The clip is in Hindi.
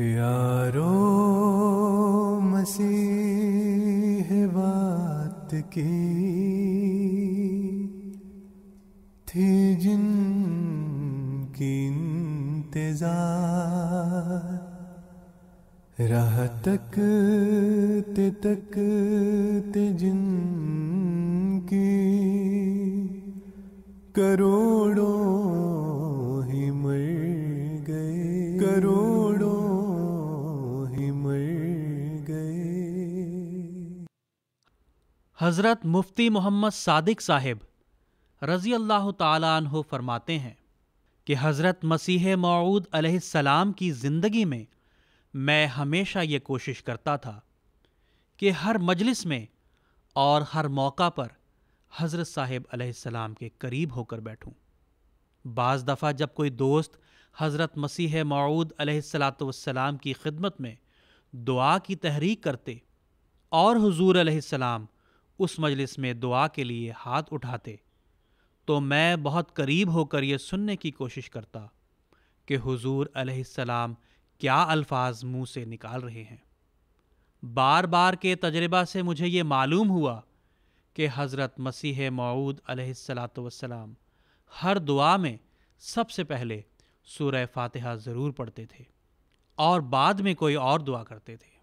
यारो मसीह बात की थी जिनकी इंतजार राह तक ते तक ते की करोड़ों ही मर गए करोड़ हज़रत मुफ्ती मोहम्मद सादिक साहिब रज़ी अल्लाह तु फरमाते हैं कि हज़रत मसीह मऊद सलाम की ज़िंदगी में मैं हमेशा ये कोशिश करता था कि हर मजलिस में और हर मौका पर हज़रत साहिब अलैहिस्सलाम के करीब होकर बैठूं। बाज़ दफ़ा जब कोई दोस्त हज़रत मसीह मऊद सलाम की खिदमत में दुआ की तहरीक करते और हुजूर अलैहिस्सलाम उस मजलिस में दुआ के लिए हाथ उठाते तो मैं बहुत करीब होकर यह सुनने की कोशिश करता कि हुजूर अलैहिस्सलाम क्या अल्फाज मुंह से निकाल रहे हैं बार बार के तजर्बा से मुझे ये मालूम हुआ कि हज़रत मसीह मऊद अलैहिस्सलाम हर दुआ में सबसे पहले सूर्य फातिहा ज़रूर पढ़ते थे और बाद में कोई और दुआ करते थे